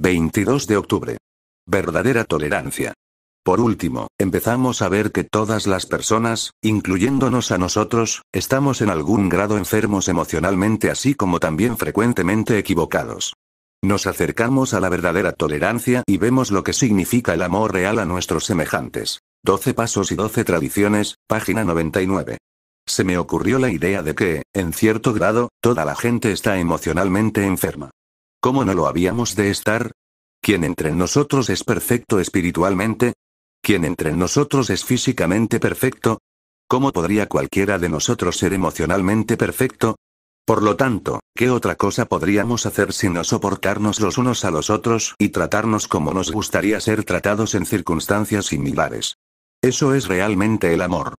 22 de octubre. Verdadera tolerancia. Por último, empezamos a ver que todas las personas, incluyéndonos a nosotros, estamos en algún grado enfermos emocionalmente así como también frecuentemente equivocados. Nos acercamos a la verdadera tolerancia y vemos lo que significa el amor real a nuestros semejantes. 12 Pasos y 12 Tradiciones, página 99. Se me ocurrió la idea de que, en cierto grado, toda la gente está emocionalmente enferma. ¿Cómo no lo habíamos de estar? ¿Quién entre nosotros es perfecto espiritualmente? ¿Quién entre nosotros es físicamente perfecto? ¿Cómo podría cualquiera de nosotros ser emocionalmente perfecto? Por lo tanto, ¿qué otra cosa podríamos hacer sino soportarnos los unos a los otros y tratarnos como nos gustaría ser tratados en circunstancias similares? Eso es realmente el amor.